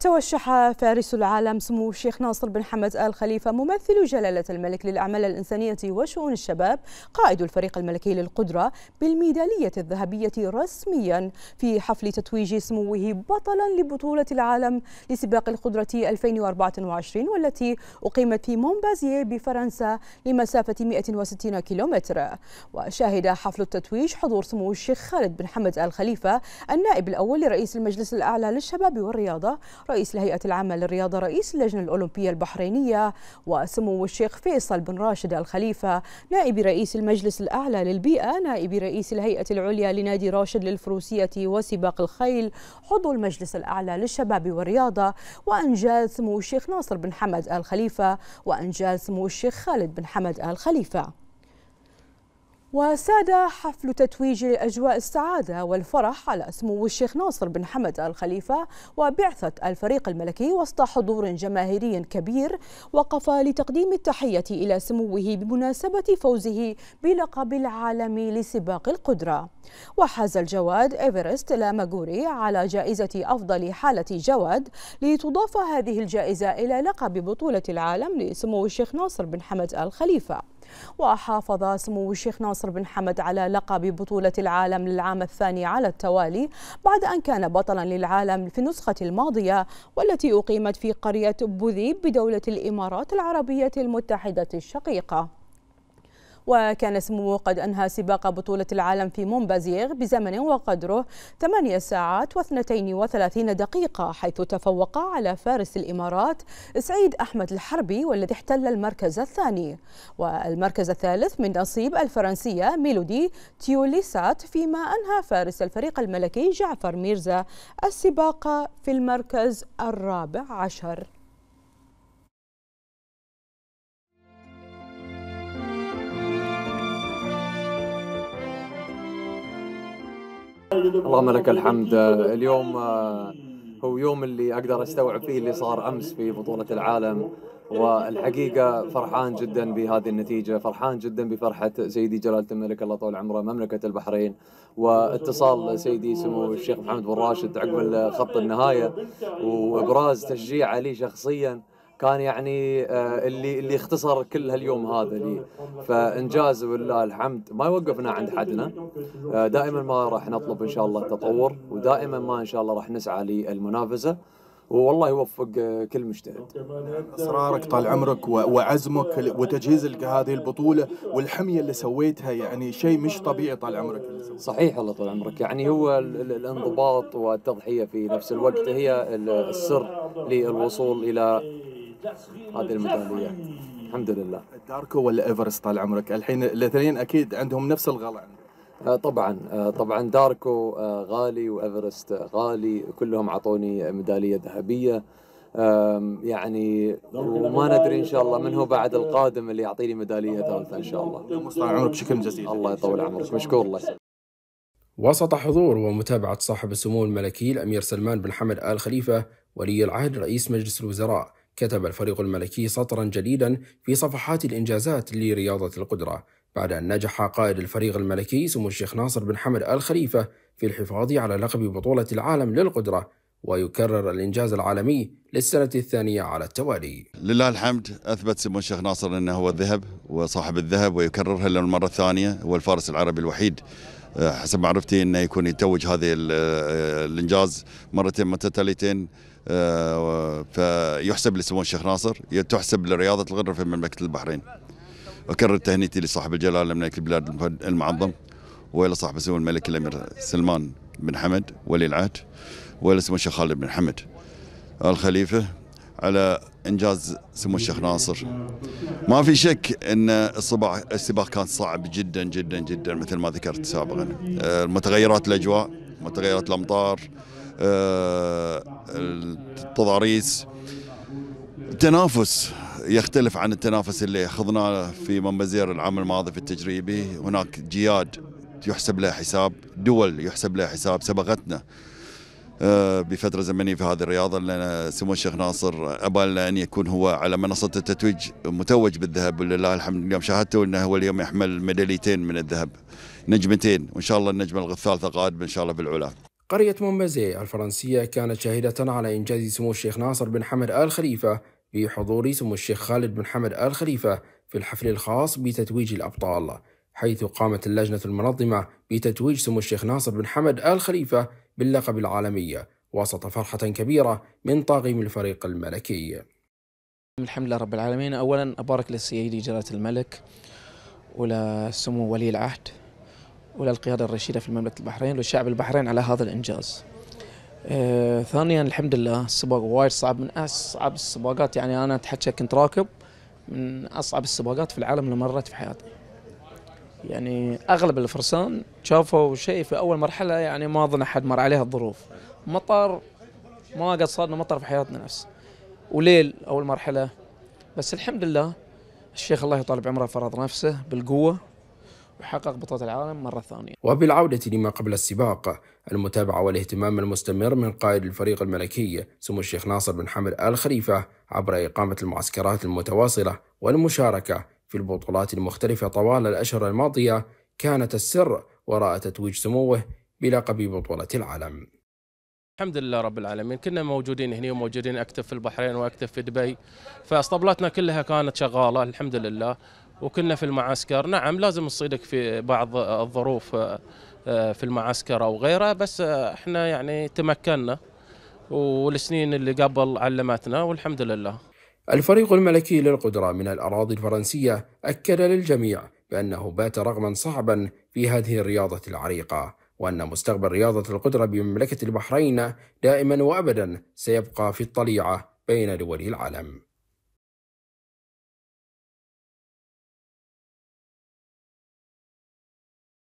توشح فارس العالم سمو الشيخ ناصر بن حمد آل خليفة ممثل جلالة الملك للأعمال الإنسانية وشؤون الشباب قائد الفريق الملكي للقدرة بالميدالية الذهبية رسميا في حفل تتويج سموه بطلا لبطولة العالم لسباق القدرة 2024 والتي أقيمت في مونبازييه بفرنسا لمسافة 160 كيلومتر وشهد حفل التتويج حضور سمو الشيخ خالد بن حمد آل خليفة النائب الأول لرئيس المجلس الأعلى للشباب والرياضة رئيس الهيئة العامة للرياضة رئيس اللجنة الأولمبية البحرينية وسمو الشيخ فيصل بن راشد الخليفة نائب رئيس المجلس الأعلى للبيئة نائب رئيس الهيئة العليا لنادي راشد للفروسية وسباق الخيل عضو المجلس الأعلى للشباب والرياضة وأنجاز سمو الشيخ ناصر بن حمد آل خليفة وأنجاز سمو الشيخ خالد بن حمد آل خليفة وساد حفل تتويج لأجواء السعادة والفرح على سمو الشيخ ناصر بن حمد الخليفة وبعثة الفريق الملكي وسط حضور جماهيري كبير وقف لتقديم التحية إلى سموه بمناسبة فوزه بلقب العالم لسباق القدرة وحاز الجواد إيفرست لاماغوري على جائزة أفضل حالة جواد لتضاف هذه الجائزة إلى لقب بطولة العالم لسمو الشيخ ناصر بن حمد الخليفة وحافظ سمو الشيخ ناصر بن حمد على لقب بطولة العالم للعام الثاني على التوالي بعد أن كان بطلا للعالم في النسخة الماضية والتي أقيمت في قرية بوذيب بدولة الإمارات العربية المتحدة الشقيقة وكان سموه قد أنهى سباق بطولة العالم في مونبازيغ بزمن وقدره 8 ساعات و32 دقيقة حيث تفوق على فارس الإمارات سعيد أحمد الحربي والذي احتل المركز الثاني والمركز الثالث من نصيب الفرنسية ميلودي تيوليسات فيما أنهى فارس الفريق الملكي جعفر ميرزا السباق في المركز الرابع عشر اللهم لك الحمد اليوم آه، هو يوم اللي اقدر استوعب فيه اللي صار امس في بطوله العالم والحقيقه فرحان جدا بهذه النتيجه، فرحان جدا بفرحه سيدي جلاله الملك الله طول عمره مملكه البحرين واتصال سيدي سمو الشيخ محمد بن راشد عقب خط النهايه وابراز تشجيعه لي شخصيا كان يعني آه، اللي اللي اختصر كل هاليوم هذا لي فانجاز ولله الحمد ما يوقفنا عند حدنا آه، دائما ما راح نطلب ان شاء الله التطور ودائما ما ان شاء الله راح نسعى للمنافسه والله يوفق آه، كل مجتهد اصرارك طال عمرك وعزمك وتجهيز هذه البطوله والحميه اللي سويتها يعني شيء مش طبيعي طال عمرك صحيح الله طال عمرك يعني هو الانضباط والتضحيه في نفس الوقت هي السر للوصول الى هذه الميداليه الحمد لله داركو ولا ايفرست طال عمرك الحين الاثنين اكيد عندهم نفس الغلا آه، طبعا آه، طبعا داركو آه، غالي وايفرست غالي كلهم اعطوني ميداليه ذهبيه يعني وما ندري ان شاء الله من هو بعد القادم اللي يعطيني ميداليه ثالثه ان شاء الله طال عمرك بشكل جزيل الله يطول عمرك مشكور الله وسط حضور ومتابعة صاحب السمو الملكي الأمير سلمان بن حمد آل خليفة ولي العهد رئيس مجلس الوزراء كتب الفريق الملكي سطرا جديدا في صفحات الإنجازات لرياضة القدرة بعد أن نجح قائد الفريق الملكي سمو الشيخ ناصر بن حمد آل خليفة في الحفاظ على لقب بطولة العالم للقدرة ويكرر الإنجاز العالمي للسنة الثانية على التوالي لله الحمد أثبت سمو الشيخ ناصر أنه هو الذهب وصاحب الذهب ويكررها للمرة الثانية هو الفارس العربي الوحيد أه، حسب معرفتي أنه يكون يتوج هذه آه، الإنجاز مرتين متتاليتين آه، فيحسب لسمو الشيخ ناصر تحسب لرياضة الغرفة في مملكة البحرين أكرر تهنئتي لصاحب الجلالة الملك البلاد المعظم وإلى صاحب سمو الملك الأمير سلمان بن حمد ولي العهد وإلى سمو الشيخ خالد بن حمد الخليفة على انجاز سمو الشيخ ناصر ما في شك ان الصباح السباق كان صعب جدا جدا جدا مثل ما ذكرت سابقا آه، متغيرات الاجواء متغيرات الامطار آه، تضاريس التنافس يختلف عن التنافس اللي خضناه في منبزير العام الماضي في التجريبي هناك جياد يحسب لها حساب دول يحسب لها حساب سبقتنا آه، بفتره زمنيه في هذه الرياضه لان سمو الشيخ ناصر ابى ان يكون هو على منصه التتويج متوج بالذهب ولله الحمد اليوم شاهدته انه هو اليوم يحمل ميداليتين من الذهب نجمتين وان شاء الله النجمه الثالثه قادمه ان شاء الله بالعلا قرية مومبازي الفرنسية كانت شاهدة على إنجاز سمو الشيخ ناصر بن حمد آل خليفة بحضور سمو الشيخ خالد بن حمد آل خليفة في الحفل الخاص بتتويج الأبطال حيث قامت اللجنة المنظمة بتتويج سمو الشيخ ناصر بن حمد آل خليفة باللقب العالمي وسط فرحة كبيرة من طاقم الفريق الملكي الحمد لله رب العالمين أولا أبارك للسيدي جلالة الملك ولسمو ولي العهد وللقيادة الرشيدة في مملكة البحرين ولشعب البحرين على هذا الإنجاز آه ثانيا الحمد لله السباق وايد صعب من أصعب السباقات يعني أنا أتحكى كنت راكب من أصعب السباقات في العالم اللي مرت في حياتي يعني أغلب الفرسان شافوا شيء في أول مرحلة يعني ما أظن أحد مر عليها الظروف مطر ما قد صادنا مطر في حياتنا نفس وليل أول مرحلة بس الحمد لله الشيخ الله يطالب بعمره فرض نفسه بالقوة وحقق بطولة العالم مرة ثانية وبالعودة لما قبل السباق المتابعة والاهتمام المستمر من قائد الفريق الملكي سمو الشيخ ناصر بن حمد آل خليفة عبر إقامة المعسكرات المتواصلة والمشاركة في البطولات المختلفة طوال الأشهر الماضية كانت السر وراء تتويج سموه بلقب بطولة العالم الحمد لله رب العالمين كنا موجودين هنا وموجودين اكتف في البحرين واكتف في دبي فاسطبلاتنا كلها كانت شغاله الحمد لله وكنا في المعسكر نعم لازم تصيدك في بعض الظروف آه، آه، في المعسكر او غيره بس آه، احنا يعني تمكنا والسنين اللي قبل علمتنا والحمد لله الفريق الملكي للقدرة من الأراضي الفرنسية أكد للجميع بأنه بات رغما صعبا في هذه الرياضة العريقة وأن مستقبل رياضة القدرة بمملكة البحرين دائما وأبدا سيبقى في الطليعة بين دول العالم